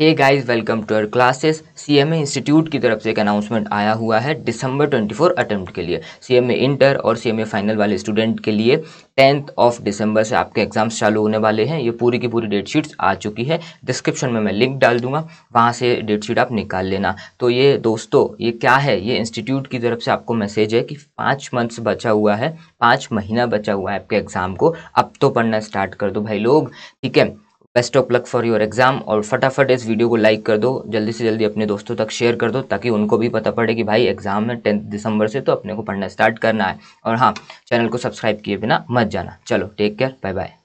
hey guys welcome to our classes CMA institute की तरफ से एक अनाउंसमेंट आया हुआ है दिसंबर 24 अटेम्प्ट के लिए सीएमए इंटर और सीएमए फाइनल वाले स्टूडेंट के लिए टेंथ ऑफ दिसंबर से आपके एग्जाम्स चालू होने वाले हैं ये पूरी की पूरी डेट शीट्स आ चुकी है डिस्क्रिप्शन में मैं लिंक डाल दूंगा वहाँ से डेट शीट आप निकाल लेना तो ये दोस्तों ये क्या है ये इंस्टीट्यूट की तरफ से आपको मैसेज है कि पाँच मंथ्स बचा हुआ है पाँच महीना बचा हुआ है आपके एग्ज़ाम को अब तो पढ़ना स्टार्ट कर दो भाई लोग ठीक है best of luck for your exam और फटाफट इस वीडियो को लाइक कर दो जल्दी से जल्दी अपने दोस्तों तक शेयर कर दो ताकि उनको भी पता पड़े कि भाई एग्जाम है टेंथ दिसंबर से तो अपने को पढ़ना स्टार्ट करना है और हाँ चैनल को सब्सक्राइब किए बिना मत जाना चलो टेक केयर बाय बाय